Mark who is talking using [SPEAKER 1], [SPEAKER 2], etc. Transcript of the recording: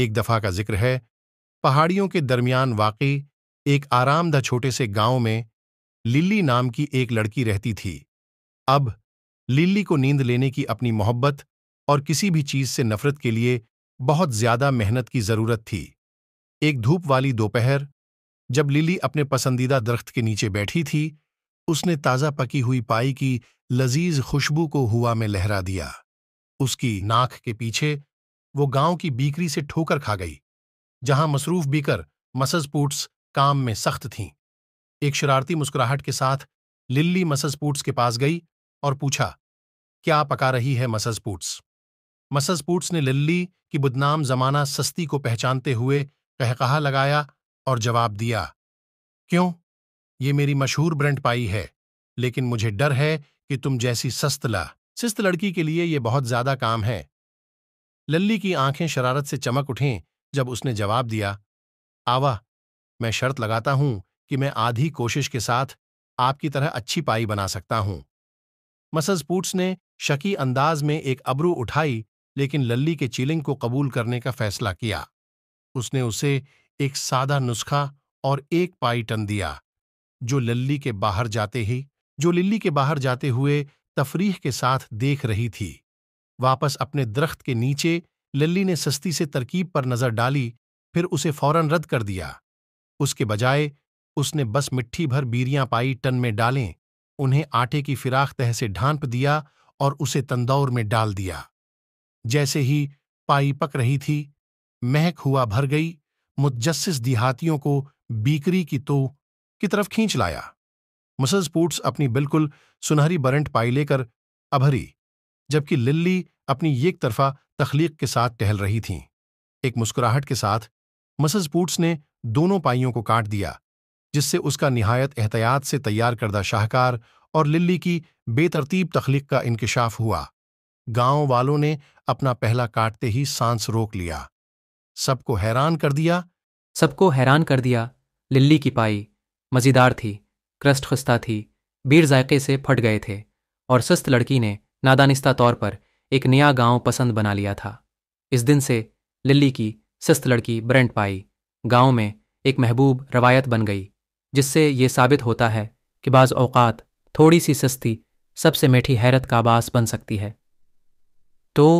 [SPEAKER 1] एक दफा का जिक्र है पहाड़ियों के दरमियान वाकई एक आरामदा छोटे से गांव में लिल्ली नाम की एक लड़की रहती थी अब लिल्ली को नींद लेने की अपनी मोहब्बत और किसी भी चीज से नफरत के लिए बहुत ज्यादा मेहनत की जरूरत थी एक धूप वाली दोपहर जब लिली अपने पसंदीदा दरख्त के नीचे बैठी थी उसने ताज़ा पकी हुई पाई की लजीज खुशबू को हुआ में लहरा दिया उसकी नाक के पीछे वो गांव की बीकरी से ठोकर खा गई जहां मसरूफ बीकर मसजपूट्स काम में सख्त थीं एक शरारती मुस्कुराहट के साथ लिल्ली मसजपूट्स के पास गई और पूछा क्या पका रही है मसजपूट्स मसजपूट्स ने लिल्ली की बदनाम जमाना सस्ती को पहचानते हुए कहकहा लगाया और जवाब दिया क्यों ये मेरी मशहूर ब्रेंड पाई है लेकिन मुझे डर है कि तुम जैसी सस्त ला सिस्त लड़की के लिए ये बहुत ज्यादा काम है लल्ली की आंखें शरारत से चमक उठें जब उसने जवाब दिया आवा मैं शर्त लगाता हूं कि मैं आधी कोशिश के साथ आपकी तरह अच्छी पाई बना सकता हूं मसज पूट्स ने शकी अंदाज में एक अबरू उठाई लेकिन लल्ली के चीलिंग को कबूल करने का फैसला किया उसने उसे एक सादा नुस्खा और एक पाई टन दिया जो लल्ली के बाहर जाते ही जो लिल्ली के बाहर जाते हुए तफरीह के साथ देख रही थी वापस अपने दरख्त के नीचे लल्ली ने सस्ती से तरकीब पर नजर डाली फिर उसे फौरन रद्द कर दिया उसके बजाय उसने बस मिट्टी भर बीरियां पाई टन में डालें उन्हें आटे की फिराक तह से ढांप दिया और उसे तंदौर में डाल दिया जैसे ही पाई पक रही थी महक हुआ भर गई मुतजस्सिस दिहातियों को बीकरी की तो की तरफ खींच लाया मिसज पूट्स अपनी बिल्कुल सुनहरी बरंट पाई लेकर अभरी जबकि लिल्ली अपनी एक तरफा तख्लीक के साथ टहल रही थीं एक मुस्कुराहट के साथ मसज पूट्स ने दोनों पाइयों को काट दिया जिससे उसका नहायत एहतियात से तैयार करदा शाहकार और लिल्ली की बेतरतीब तख्लीक का इंकशाफ हुआ गांव वालों ने अपना पहला काटते ही सांस रोक लिया सबको हैरान कर दिया सबको हैरान कर दिया लिल्ली की पाई मज़ेदार
[SPEAKER 2] थी क्रस्ट खस्ता थी बीर जायके से फट गए थे और सस्त लड़की ने नादानिस्ता तौर पर एक नया गांव पसंद बना लिया था इस दिन से लिल्ली की सस्त लड़की ब्रेंट पाई गांव में एक महबूब रवायत बन गई जिससे ये साबित होता है कि बाज़ अवकात थोड़ी सी सस्ती सबसे मीठी हैरत का बास बन सकती है तो